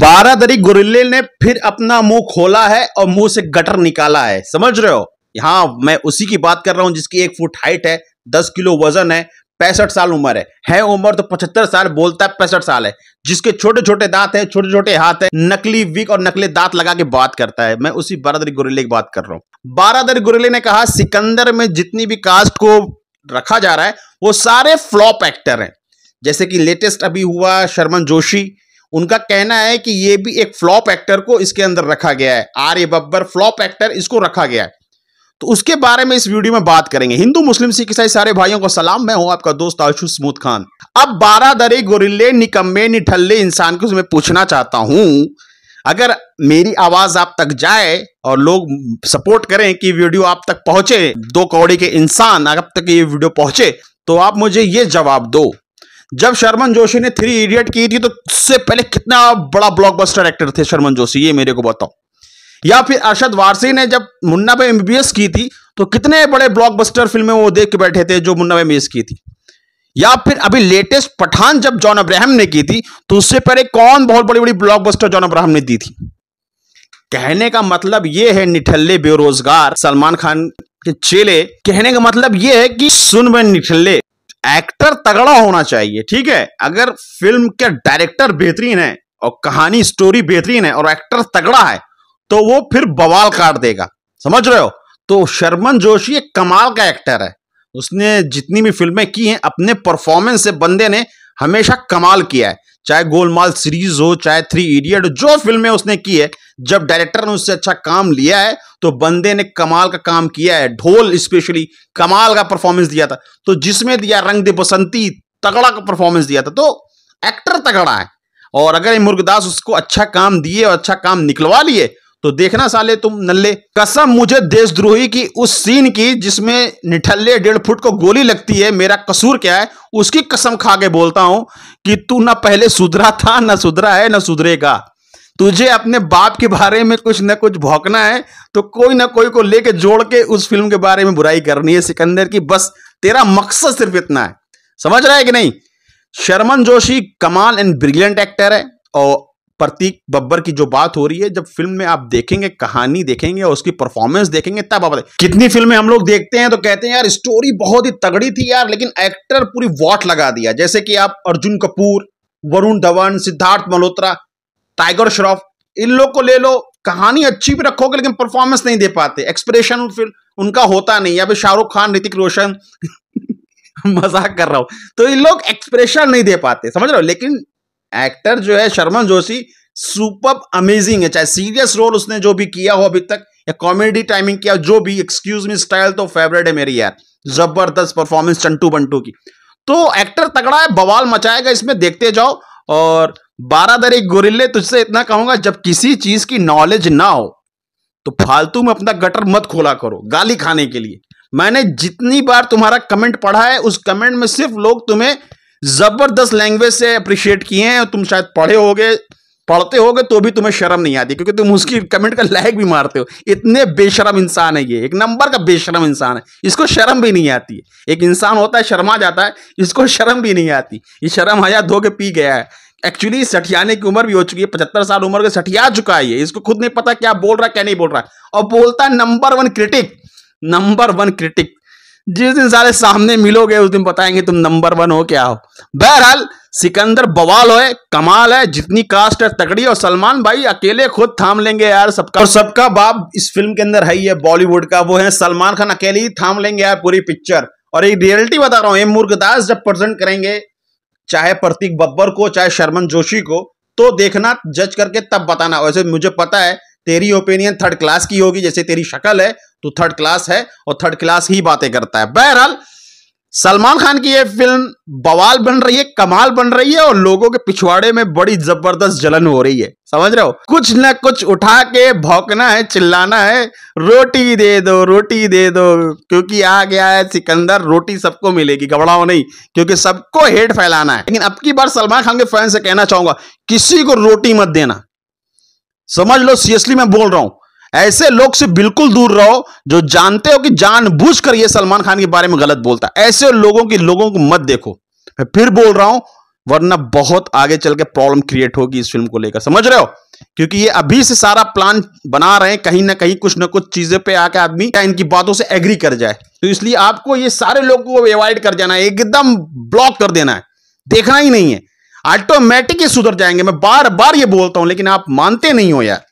बारादरी गुरिल्ले ने फिर अपना मुंह खोला है और मुंह से गटर निकाला है समझ रहे हो यहां मैं उसी की बात कर रहा हूं जिसकी एक फुट हाइट है दस किलो वजन है पैंसठ साल उम्र है है उम्र तो पचहत्तर साल बोलता है पैंसठ साल है जिसके छोटे छोटे दांत है छोटे छोटे हाथ है नकली विक और नकली दांत लगा के बात करता है मैं उसी बारादरी गुरिल्ले की बात कर रहा हूं बारादरी गुरिल्ले ने कहा सिकंदर में जितनी भी कास्ट को रखा जा रहा है वो सारे फ्लॉप एक्टर हैं जैसे कि लेटेस्ट अभी हुआ शर्मन जोशी उनका कहना है कि ये भी एक फ्लॉप एक्टर को इसके अंदर रखा गया है आर्य बब्बर फ्लॉप एक्टर इसको रखा गया है तो उसके बारे में इस वीडियो में बात करेंगे हिंदू मुस्लिम सिख ईसाई सारे भाइयों को सलाम मैं हूं आपका दोस्त आशुष स्मूथ खान अब बारह दरे गोरिल्ले निकम्बे निठल्ले इंसान को मैं पूछना चाहता हूं अगर मेरी आवाज आप तक जाए और लोग सपोर्ट करें कि वीडियो आप तक पहुंचे दो कौड़ी के इंसान आप तक ये वीडियो पहुंचे तो आप मुझे ये जवाब दो जब शर्मन जोशी ने थ्री इडियट की थी तो उससे पहले कितना बड़ा ब्लॉकबस्टर एक्टर थे शर्मन जोशी ये मेरे को बताओ या फिर अरशद वारसी ने जब मुन्ना पे एमबीबीएस की थी तो कितने बड़े ब्लॉकबस्टर फिल्में वो देख के बैठे थे जो मुन्ना पे एमबीबीएस की थी या फिर अभी लेटेस्ट पठान जब जॉन अब्राहम ने की थी तो उससे पहले कौन बहुत बड़ी बड़ी ब्लॉकबस्टर जॉन अब्राहम ने दी थी कहने का मतलब ये है निठल्ले बेरोजगार सलमान खान के चेले कहने का मतलब यह है कि सुन बन निठल्ले एक्टर तगड़ा होना चाहिए ठीक है अगर फिल्म के डायरेक्टर बेहतरीन है और कहानी स्टोरी बेहतरीन है और एक्टर तगड़ा है तो वो फिर बवाल काट देगा समझ रहे हो तो शर्मन जोशी एक कमाल का एक्टर है उसने जितनी भी फिल्में की हैं अपने परफॉर्मेंस से बंदे ने हमेशा कमाल किया है चाहे गोलमाल सीरीज हो चाहे थ्री इडियट जो फिल्में उसने की है जब डायरेक्टर ने उससे अच्छा काम लिया है तो बंदे ने कमाल का काम किया है ढोल स्पेशली कमाल का परफॉर्मेंस दिया था तो जिसमें दिया रंग दे बसंती तगड़ा का परफॉर्मेंस दिया था तो एक्टर तगड़ा है और अगर मुर्गदास उसको अच्छा काम दिए और अच्छा काम निकलवा लिए तो देखना साले तुम नल्ले कसम मुझे देशद्रोही की उस सीन की जिसमें निठल्ले डेढ़ फुट को गोली लगती है मेरा कसूर क्या है उसकी कसम खा के बोलता हूं कि तू ना पहले सुधरा था ना सुधरा है ना सुधरेगा तुझे अपने बाप के बारे में कुछ ना कुछ भौंकना है तो कोई ना कोई को लेके जोड़ के उस फिल्म के बारे में बुराई करनी है सिकंदर की बस तेरा मकसद सिर्फ इतना है समझ रहा है कि नहीं शर्मन जोशी कमाल एंड ब्रिलियंट एक्टर है और प्रतीक बब्बर की जो बात हो रही है जब फिल्म में आप देखेंगे कहानी देखेंगे और उसकी परफॉर्मेंस देखेंगे तब आप कितनी फिल्में हम लोग देखते हैं तो कहते हैं यार स्टोरी बहुत ही तगड़ी थी यार लेकिन एक्टर पूरी वॉट लगा दिया जैसे कि आप अर्जुन कपूर वरुण धवन सिद्धार्थ मल्होत्रा टाइगर श्रॉफ इन लोग को ले लो कहानी अच्छी भी रखोगे लेकिन परफॉर्मेंस नहीं दे पाते एक्सप्रेशन फिर उनका होता नहीं या फिर शाहरुख खान ऋतिक रोशन मजाक कर रहा हूं तो इन लोग एक्सप्रेशन नहीं दे पाते समझ रहे हो लेकिन एक्टर जो है शर्मन जोशी सुपर अमेजिंग है चाहे सीरियस रोल उसने जो भी किया हो अभी तक या कॉमेडी टाइमिंग किया जो भी एक्सक्यूज मी स्टाइल तो फेवरेट है मेरी यार जबरदस्त परफॉर्मेंस चंटू बंटू की तो एक्टर तगड़ा है बवाल मचाएगा इसमें देखते जाओ और बारह दर गोरिल्ले तुझसे इतना कहूंगा जब किसी चीज की नॉलेज ना हो तो फालतू में अपना गटर मत खोला करो गाली खाने के लिए मैंने जितनी बार तुम्हारा कमेंट पढ़ा है उस कमेंट में सिर्फ लोग तुम्हें ज़बरदस्त लैंग्वेज से अप्रिशिएट किए हैं तुम शायद पढ़े होगे पढ़ते होगे तो भी तुम्हें शर्म नहीं आती क्योंकि तुम उसकी कमेंट का लाइक भी मारते हो इतने बेशरम इंसान है ये एक नंबर का बेशरम इंसान है इसको शर्म भी नहीं आती एक इंसान होता है शर्मा जाता है इसको शर्म भी नहीं आती ये शर्म हया धो के पी गया है एक्चुअली सठियाने की उम्र भी हो चुकी है पचहत्तर साल उम्र के सठिया चुका है ये इसको खुद नहीं पता क्या बोल रहा है क्या नहीं बोल रहा है और बोलता है number one critic number one critic जिस दिन सारे सामने मिलोगे उस दिन बताएंगे तुम नंबर वन हो क्या हो बहरहाल सिकंदर बवाल है कमाल है जितनी कास्ट है तगड़ी और सलमान भाई अकेले खुद थाम लेंगे यार सबका और सबका बाप इस फिल्म के अंदर है ही है बॉलीवुड का वो है सलमान खान अकेले ही थाम लेंगे यार पूरी पिक्चर और एक रियलिटी बता रहा हूं एम मुर्गदास जब प्रेजेंट करेंगे चाहे प्रतीक बब्बर को चाहे शर्मन जोशी को तो देखना जज करके तब बताना वैसे मुझे पता है तेरी ओपिनियन थर्ड क्लास की होगी जैसे तेरी शक्ल है तो थर्ड क्लास है और थर्ड क्लास ही बातें करता है बहरहाल सलमान खान की ये फिल्म बवाल बन रही है कमाल बन रही है और लोगों के पिछवाड़े में बड़ी जबरदस्त जलन हो रही है समझ रहे हो कुछ ना कुछ उठा के भौंकना है चिल्लाना है रोटी दे दो रोटी दे दो क्योंकि आ गया है सिकंदर रोटी सबको मिलेगी घबराओ नहीं क्योंकि सबको हेट फैलाना है लेकिन अब की बार सलमान खान के फैन से कहना चाहूंगा किसी को रोटी मत देना समझ लो सीरियसली मैं बोल रहा हूं ऐसे लोग से बिल्कुल दूर रहो जो जानते हो कि जानबूझकर ये सलमान खान के बारे में गलत बोलता है ऐसे लोगों की लोगों को मत देखो मैं फिर बोल रहा हूं वरना बहुत आगे चल के प्रॉब्लम क्रिएट होगी इस फिल्म को लेकर समझ रहे हो क्योंकि ये अभी से सारा प्लान बना रहे हैं कहीं ना कहीं कुछ ना कुछ चीजें पे आके आदमी या इनकी बातों से एग्री कर जाए तो इसलिए आपको ये सारे लोगों को अवॉइड कर जाना है एकदम ब्लॉक कर देना है देखना ही नहीं है ऑटोमेटिक ही सुधर जाएंगे मैं बार बार ये बोलता हूं लेकिन आप मानते नहीं हो यार